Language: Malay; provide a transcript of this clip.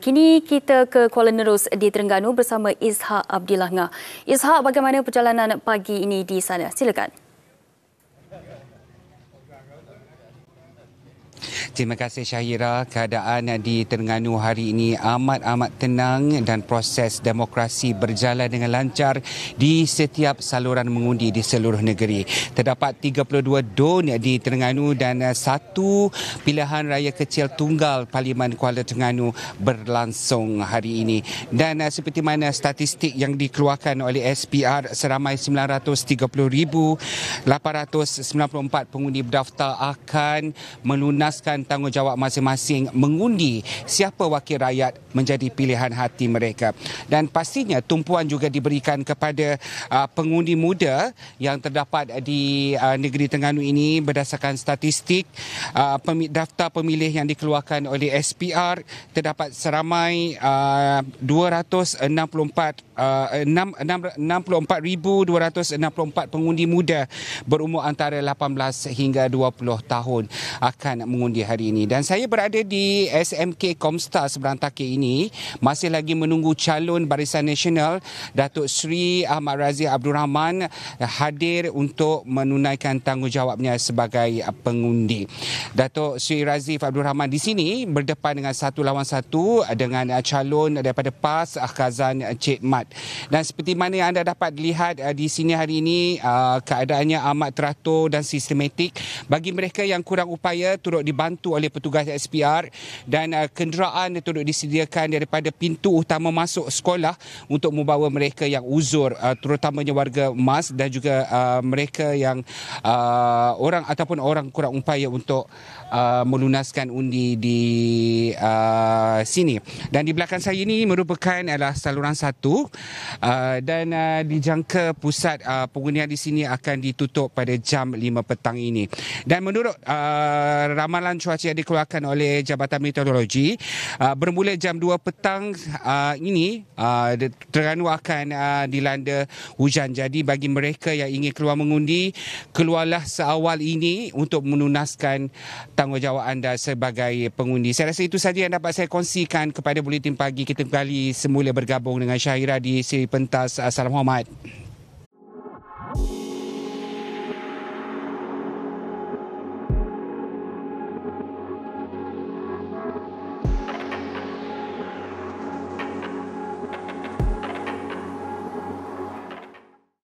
Kini kita ke Kuala Nerus di Terengganu bersama Izhak Abdillah Ngah. Izhak, bagaimana perjalanan pagi ini di sana? Silakan. Terima kasih Syahira. Keadaan di Terengganu hari ini amat-amat tenang dan proses demokrasi berjalan dengan lancar di setiap saluran mengundi di seluruh negeri. Terdapat 32 don di Terengganu dan satu pilihan raya kecil tunggal Parlimen Kuala Terengganu berlangsung hari ini. Dan eh, seperti mana statistik yang dikeluarkan oleh SPR seramai 930,894 pengundi berdaftar akan melunaskan tanggungjawab masing-masing mengundi siapa wakil rakyat menjadi pilihan hati mereka dan pastinya tumpuan juga diberikan kepada uh, pengundi muda yang terdapat di uh, negeri Terengganu ini berdasarkan statistik uh, daftar pemilih yang dikeluarkan oleh SPR terdapat seramai uh, 264 uh, 64,264 pengundi muda berumur antara 18 hingga 20 tahun akan mengundi hari ini dan saya berada di SMK Komstar Seberang Takir ini masih lagi menunggu calon Barisan Nasional Datuk Sri Ahmad Razif Abdul Rahman hadir untuk menunaikan tanggungjawabnya sebagai pengundi. Datuk Sri Razif Abdul Rahman di sini berdepan dengan satu lawan satu dengan calon daripada PAS Akhazan Cik Mat. Dan seperti mana yang anda dapat lihat eh, di sini hari ini eh, keadaannya amat teratur dan sistematik bagi mereka yang kurang upaya turut dibantu dibantu oleh petugas SPR dan uh, kenderaan turut disediakan daripada pintu utama masuk sekolah untuk membawa mereka yang uzur uh, terutamanya warga emas dan juga uh, mereka yang uh, orang ataupun orang kurang upaya untuk uh, melunaskan undi di uh, sini dan di belakang saya ini merupakan adalah saluran satu uh, dan uh, dijangka pusat uh, pengundian di sini akan ditutup pada jam 5 petang ini dan menurut uh, ramalan cuaca cuaca yang dikeluarkan oleh Jabatan Meteorologi uh, bermula jam 2 petang uh, ini uh, ah, Terengganu akan uh, dilanda hujan jadi bagi mereka yang ingin keluar mengundi keluarlah seawal ini untuk menunaskan tanggungjawab anda sebagai pengundi saya rasa itu saja yang dapat saya kongsikan kepada Buletin Pagi kita kembali semula bergabung dengan Syahira di Siri Pentas Assalamualaikum